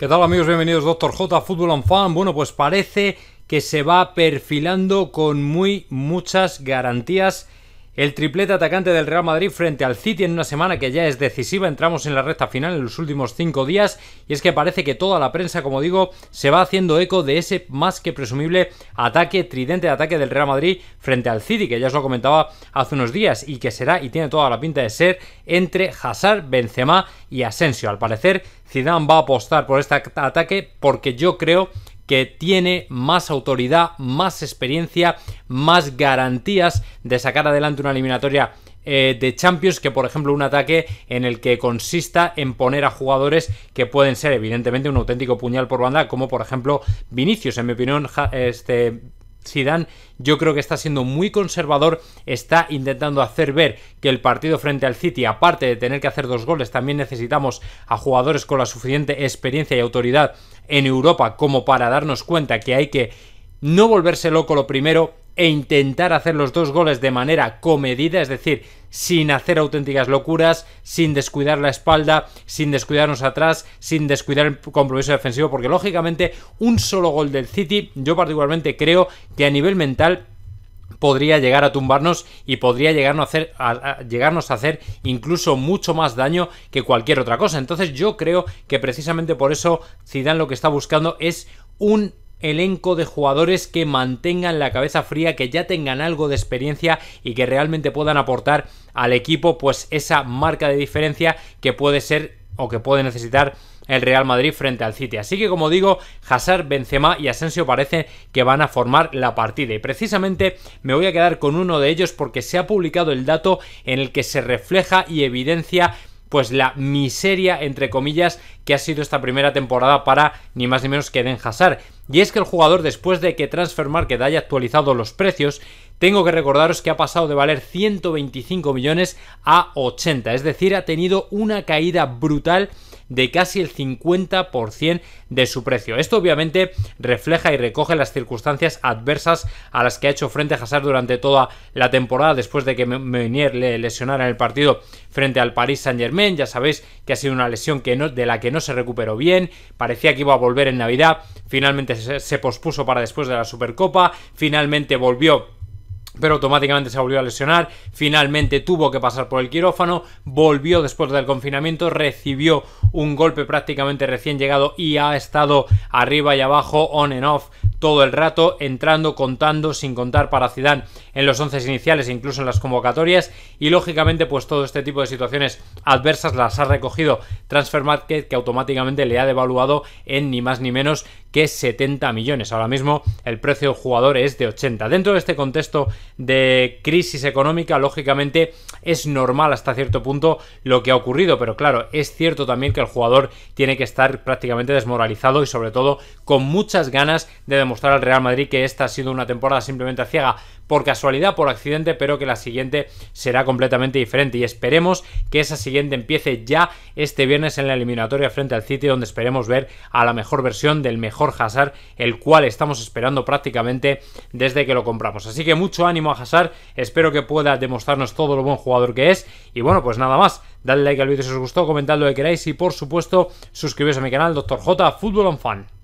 ¿Qué tal amigos? Bienvenidos Doctor J, Fútbol and Fan. Bueno, pues parece que se va perfilando con muy muchas garantías el triplete atacante del Real Madrid frente al City en una semana que ya es decisiva. Entramos en la recta final en los últimos cinco días y es que parece que toda la prensa, como digo, se va haciendo eco de ese más que presumible ataque, tridente de ataque del Real Madrid frente al City, que ya os lo comentaba hace unos días y que será y tiene toda la pinta de ser entre Hazard, Benzema y Asensio. Al parecer, Zidane va a apostar por este ataque porque yo creo que tiene más autoridad, más experiencia, más garantías de sacar adelante una eliminatoria eh, de Champions que por ejemplo un ataque en el que consista en poner a jugadores que pueden ser evidentemente un auténtico puñal por banda como por ejemplo Vinicius en mi opinión este Zidane yo creo que está siendo muy conservador, está intentando hacer ver que el partido frente al City, aparte de tener que hacer dos goles, también necesitamos a jugadores con la suficiente experiencia y autoridad en Europa como para darnos cuenta que hay que no volverse loco lo primero, e intentar hacer los dos goles de manera comedida, es decir, sin hacer auténticas locuras, sin descuidar la espalda, sin descuidarnos atrás, sin descuidar el compromiso defensivo, porque lógicamente un solo gol del City, yo particularmente creo que a nivel mental podría llegar a tumbarnos y podría llegarnos a, hacer, llegarnos a hacer incluso mucho más daño que cualquier otra cosa. Entonces yo creo que precisamente por eso Zidane lo que está buscando es un elenco de jugadores que mantengan la cabeza fría, que ya tengan algo de experiencia y que realmente puedan aportar al equipo pues esa marca de diferencia que puede ser o que puede necesitar el Real Madrid frente al City. Así que como digo, Hazard, Benzema y Asensio parece que van a formar la partida y precisamente me voy a quedar con uno de ellos porque se ha publicado el dato en el que se refleja y evidencia pues la miseria entre comillas que ha sido esta primera temporada para ni más ni menos que Den Hazard y es que el jugador, después de que Transfer Market haya actualizado los precios, tengo que recordaros que ha pasado de valer 125 millones a 80, es decir, ha tenido una caída brutal de casi el 50% de su precio. Esto obviamente refleja y recoge las circunstancias adversas a las que ha hecho frente Hazard durante toda la temporada después de que Meunier le lesionara en el partido frente al Paris Saint-Germain. Ya sabéis que ha sido una lesión de la que no se recuperó bien, parecía que iba a volver en Navidad, finalmente se pospuso para después de la Supercopa, finalmente volvió pero automáticamente se volvió a lesionar, finalmente tuvo que pasar por el quirófano, volvió después del confinamiento, recibió un golpe prácticamente recién llegado y ha estado arriba y abajo, on and off, todo el rato, entrando, contando, sin contar para Zidane en los once iniciales, e incluso en las convocatorias, y lógicamente pues todo este tipo de situaciones adversas las ha recogido TransferMatket, que automáticamente le ha devaluado en ni más ni menos que 70 millones. Ahora mismo el precio del jugador es de 80. Dentro de este contexto de crisis económica, lógicamente es normal hasta cierto punto lo que ha ocurrido, pero claro, es cierto también que el jugador tiene que estar prácticamente desmoralizado y sobre todo con muchas ganas de demostrar al Real Madrid que esta ha sido una temporada simplemente ciega por casualidad, por accidente, pero que la siguiente será completamente diferente y esperemos que esa siguiente empiece ya este viernes en la eliminatoria frente al City donde esperemos ver a la mejor versión del mejor Jorge Hazard, el cual estamos esperando prácticamente desde que lo compramos. Así que mucho ánimo a Hazard, espero que pueda demostrarnos todo lo buen jugador que es. Y bueno, pues nada más, dadle like al vídeo si os gustó, comentad lo que queráis y por supuesto suscribiros a mi canal, Dr. J, Fútbol on Fan.